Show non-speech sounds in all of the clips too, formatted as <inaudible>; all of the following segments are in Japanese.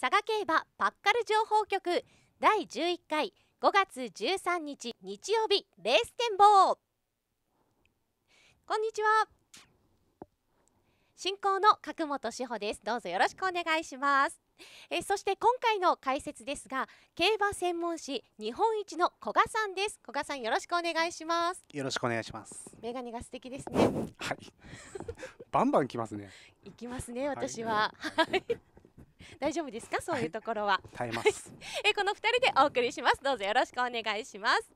佐賀競馬パッカル情報局第11回5月13日日曜日レース展望こんにちは進行の角本志保ですどうぞよろしくお願いしますえそして今回の解説ですが競馬専門誌日本一の古賀さんです古賀さんよろしくお願いしますよろしくお願いしますメガネが素敵ですねはいバンバン来ますね行きますね私ははい、はい <laughs> 大丈夫ですかそういうところは、はい、耐えます、えこの二人でお送りしますどうぞよろしくお願いします、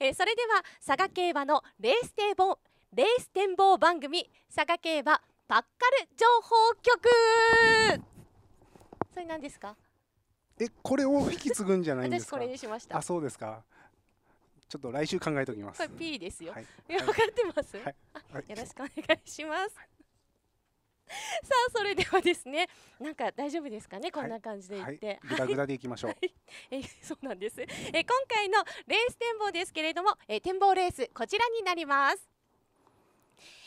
えそれでは佐賀競馬のレース展望レース展望番組佐賀競馬パッカル情報局それなんですかえこれを引き継ぐんじゃない私これにしましたあそうですかちょっと来週考えておきます。これ P ですよ。はい、分かってます、はいはい、よろしくお願いします。されではですね、なんか大丈夫ですかね、こんな感じでいって、グダグダでいきましょう。え、そうなんです。え、今回のレース展望ですけれども、え、展望レースこちらになります。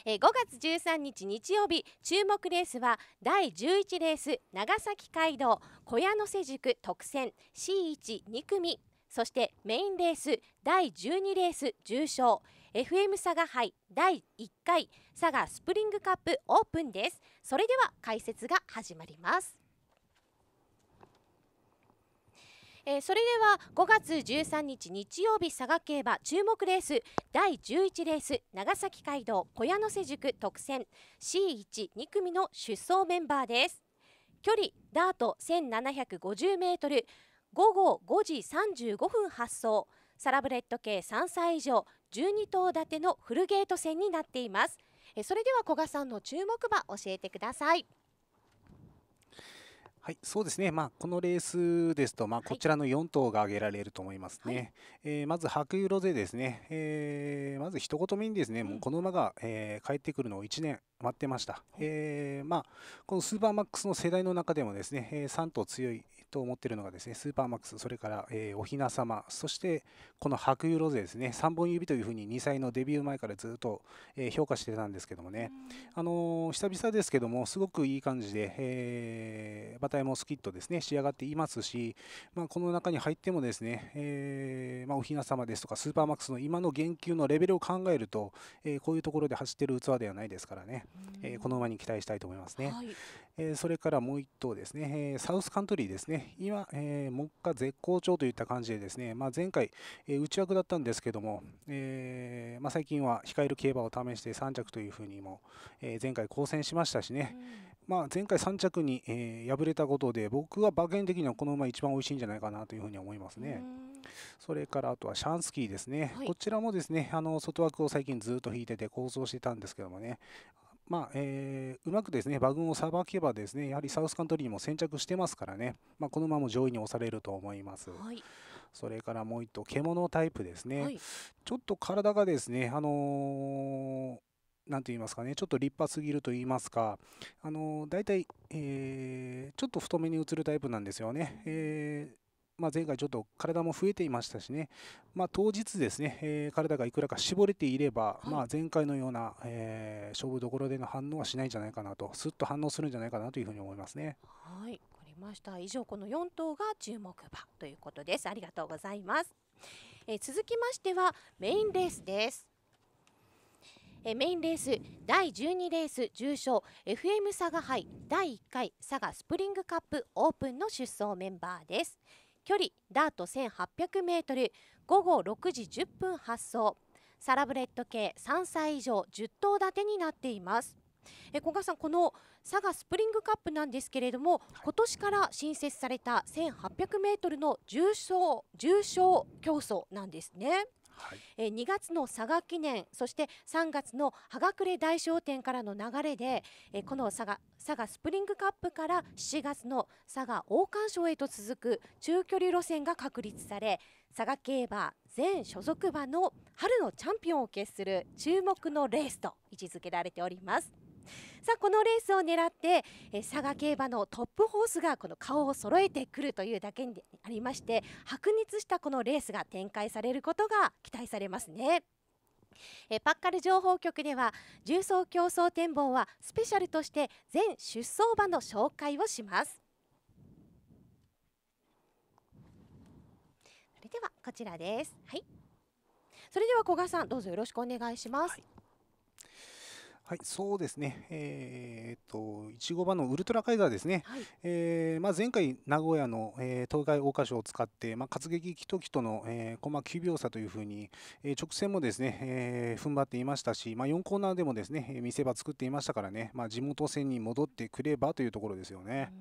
え5月13日日曜日注目レースは第11レース長崎街道小屋の瀬塾特選 C12 組そしてメインレース第12レース重賞 FM 佐賀杯第1回佐賀スプリングカップオープンですそれでは解説が始まりますえー、それでは5月13日日曜日佐賀競馬注目レース第11レース長崎街道小屋の瀬塾特選 C12 組の出走メンバーです距離ダート1750メートル午後5時35分発送サラブレッド系3歳以上12頭立てのフルゲート戦になっていますえそれでは古賀さんの注目馬教えてくださいはい、そうですね、まあ、このレースですと、まあ、こちらの4頭が挙げられると思いますね、はい、えー、まず白色でですね、えー、まず一言目にですね、うん、もうこの馬が、えー、帰ってくるのを1年、待ってました、えー、まあ、このスーパーマックスの世代の中でもですね、えー、3頭強いと思ってるのがですねスーパーマックスそれから、えー、おひな様そしてこの白湯ロゼですね3本指というふうに2歳のデビュー前からずっと、えー、評価してたんですけどもね、あの久々ですけどもすごくいい感じで、え馬体もスキッとですね仕上がっていますし、まあ、この中に入ってもですね、えまあ、おひな様ですとかスーパーマックスの今の言及のレベルを考えると、えこういうところで走ってる器ではないですからね。えー、この馬に期待したいと思いますね、はい、えー、それからもう1頭ですね、えー、サウスカントリーですね今、えー、目下絶好調といった感じでですね、まあ、前回、え内枠だったんですけども、えまあ、最近は控える競馬を試して3着というふうにも、え前回交戦しましたしね、まあ、前回3着に、え敗れたことで僕は馬券的にはこの馬一番美味しいんじゃないかなというふうに思いますね、それからあとはシャンスキーですね、はい、こちらもですねあの外枠を最近ずっと引いてて構想してたんですけどもねまあえー、うまくですね馬群をさばけばですねやはりサウスカントリーにも先着してますからね、まあ、このまま上位に押されると思います。はいそれからもう一頭獣タイプですね、はい、ちょっと体がですねあの何、て言いますかねちょっと立派すぎると言いますか、あのー、大体、えー、ちょっと太めに映るタイプなんですよね、えーまあ、前回ちょっと体も増えていましたしね、まあ、当日ですね、えー、体がいくらか絞れていれば、はい、まあ、前回のような、えー、勝負どころでの反応はしないんじゃないかなと、すっと反応するんじゃないかなというふうに思いますね。はい、わかりました。以上、この4頭が注目馬ということです。ありがとうございます。えー、続きましては、メインレースです。メインレース第12レース重賞 FM 佐賀杯第1回佐賀スプリングカップオープンの出走メンバーです。距離ダート 1800m 午後6時10分発送サラブレッド系3歳以上10頭立てになっていますえ小川さんこの佐賀スプリングカップなんですけれども今年から新設された 1800m の重賞重賞競争なんですねはい、え2月の佐賀記念そして3月の葉隠れ大商店からの流れで、えこの佐賀佐賀スプリングカップから7月の佐賀王冠賞へと続く中距離路線が確立され佐賀競馬全所属馬の春のチャンピオンを決する注目のレースと位置づけられております。さあこのレースを狙って、え佐賀競馬のトップホースがこの顔を揃えてくるというだけにありまして白熱したこのレースが展開されることが期待されますね。えパッカル情報局では重曹競争展望はスペシャルとして全出走馬の紹介をしますそれではこちらですはい。それでは小賀さんどうぞよろしくお願いします、はいはい、そうですね、えー、と1号番のウルトラカイザーですね、はい、えー、まあ、前回、名古屋の、えー、東海大花賞を使って、まあ、活劇キトキとの、えー、コマ九秒差というふうに、えー、直線もですね、えー、踏ん張っていましたし、まあ、四コーナーでもですね見せ場作っていましたからね、まあ、地元戦に戻ってくればというところですよね。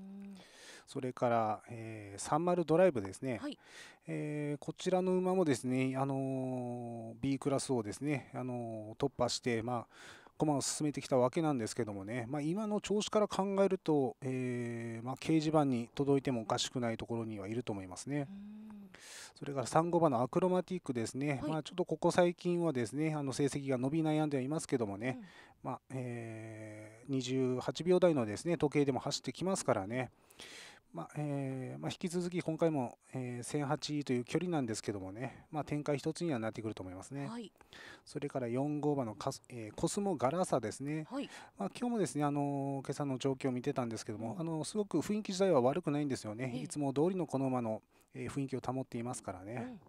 それから、ええー、30ドライブですね、はい、えー、こちらの馬もですね、あのー、B クラスをですね、あのー、突破して、まあ駒を進めてきたわけなんですけどもね、まあ、今の調子から考えると、えー、まあ、掲示板に届いてもおかしくないところにはいると思いますね。それから3 5番のアクロマティックですね、はい、まあ、ちょっとここ最近はですねあの成績が伸び悩んではいますけどもね、うん、まあ、えー、28秒台のですね時計でも走ってきますからね。まあ、えー、まあ、引き続き今回も、えー、1008という距離なんですけどもね、まあ、展開一つにはなってくると思いますね、はい、それから4号馬のス、えー、コスモガラサですね、はい、まあ、今日もですね、あのー、今朝の状況を見てたんですけども、あのすごく雰囲気自体は悪くないんですよね、えー、いつも通りのこの馬の、え雰囲気を保っていますからね。うん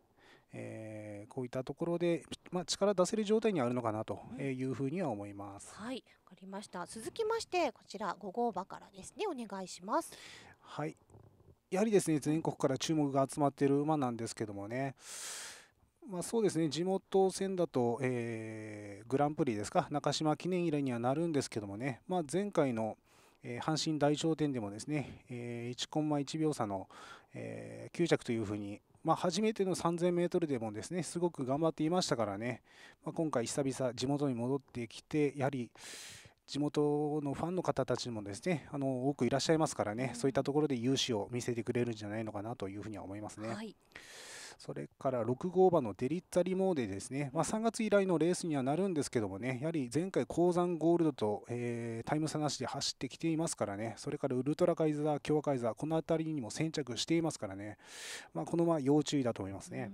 えー、こういったところで、まあ、力出せる状態にあるのかなというふうには思います。うん、はい、わかりました。続きまして、こちら5号馬からですね、お願いします。はい、やはりですね全国から注目が集まっている馬なんですけどもね、まあ、そうですね地元戦だと、えー、グランプリですか中島記念以来にはなるんですけどもね、まあ、前回の、えー、阪神大賞典でもですね、えー、1コンマ1秒差の、えー、9着というふうに、まあ、初めての 3000m でもですねすごく頑張っていましたからね、ま今回久々地元に戻ってきてやはり地元のファンの方たちもですねあの多くいらっしゃいますからね、うん、そういったところで融姿を見せてくれるんじゃないのかなというふうには思いますね。はいそれから6号馬のデリッツァリモーデですね、まあ、3月以来のレースにはなるんですけどもね、やはり前回、鉱山ゴールドと、えー、タイム差なしで走ってきていますからね、それからウルトラカイザー、強化カイザー、この辺りにも先着していますからね、まあ、このまま要注意だと思いますね。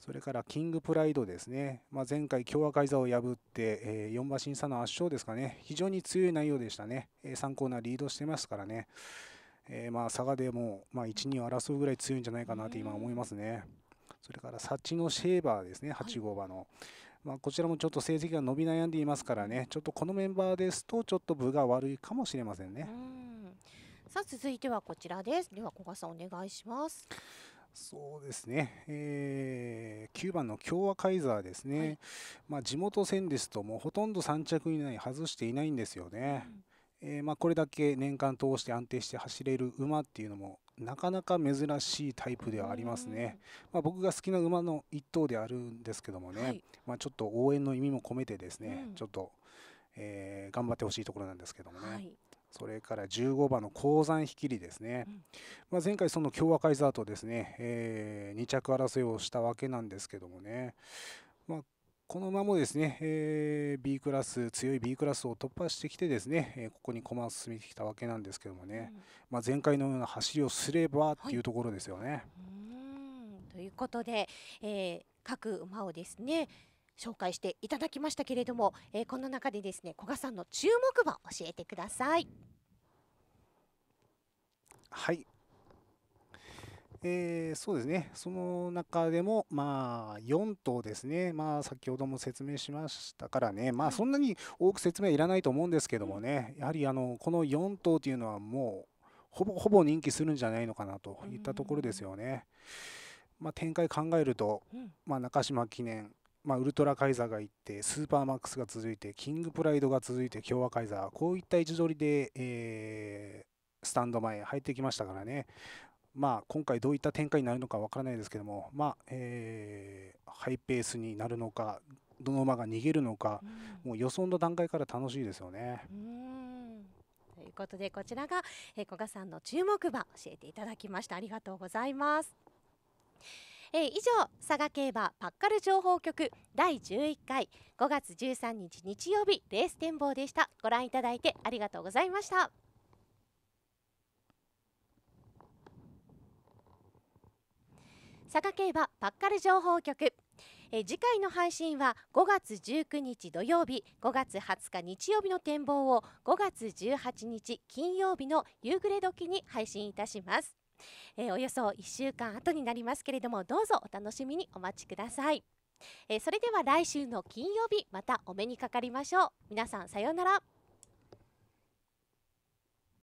それからキングプライドですね、まあ、前回、共和会座を破って、えー、4馬身差の圧勝ですかね、非常に強い内容でしたね、えー、3コーナーリードしてますからね、えー、まあ佐賀でも、まあ、1、2を争うぐらい強いんじゃないかなと今思いますね。それからサチのシェーバーですね、8号馬の、はい、まあ、こちらもちょっと成績が伸び悩んでいますからね、ちょっとこのメンバーですと、ちょっと分が悪いかもしれませんね。んさあ、続いてはこちらです。では、古賀さん、お願いします。そうですね、えー、9番の共和カイザーですね、はい、まあ、地元戦ですと、もうほとんど3着以内外していないんですよね。うんえー、まあ、これだけ年間通して安定して走れる馬っていうのもなかなか珍しいタイプではありますね、まあ、僕が好きな馬の1頭であるんですけどもね、はい、まあ、ちょっと応援の意味も込めてですね、うん、ちょっと、えー、頑張ってほしいところなんですけどもね、はい、それから15番の鉱山引きりですね、うん、まあ、前回その共和カイザーとですね、えー、2着争いをしたわけなんですけどもね、まあ、このままですね、えー、B クラス、強い B クラスを突破してきてですね、えー、ここに駒を進めてきたわけなんですけどもね、うん、まあ、前回のような走りをすればっていうところですよね。はい、うんということで、えー、各馬をですね、紹介していただきましたけれども、えー、この中でですね、古賀さんの注目馬教えてください。はい、えー、そうですね、その中でも、まあ、4頭ですね、まあ、先ほども説明しましたからね、まあ、そんなに多く説明はいらないと思うんですけどもね、やはりあのこの4頭というのは、もうほぼほぼ人気するんじゃないのかなといったところですよね。まあ、展開考えると、まあ、中島記念、まあ、ウルトラカイザーがいってスーパーマックスが続いてキングプライドが続いて共和カイザーこういった位置取りで、えー、スタンド前入ってきましたからね、まあ、今回どういった展開になるのかわからないですけども、まあえー、ハイペースになるのかどの馬が逃げるのか、うん、もう予想の段階から楽しいですよね。ということでこちらが、えー、小賀さんの注目馬教えていただきましたありがとうございます。えー、以上佐賀競馬パッカル情報局第11回5月13日日曜日レース展望でしたご覧いただいてありがとうございました。坂競馬パッカル情報局え次回の配信は5月19日土曜日5月20日日曜日の展望を5月18日金曜日の夕暮れ時に配信いたします、えおよそ1週間後になりますけれどもどうぞお楽しみにお待ちくださいえそれでは来週の金曜日またお目にかかりましょう皆さんさようなら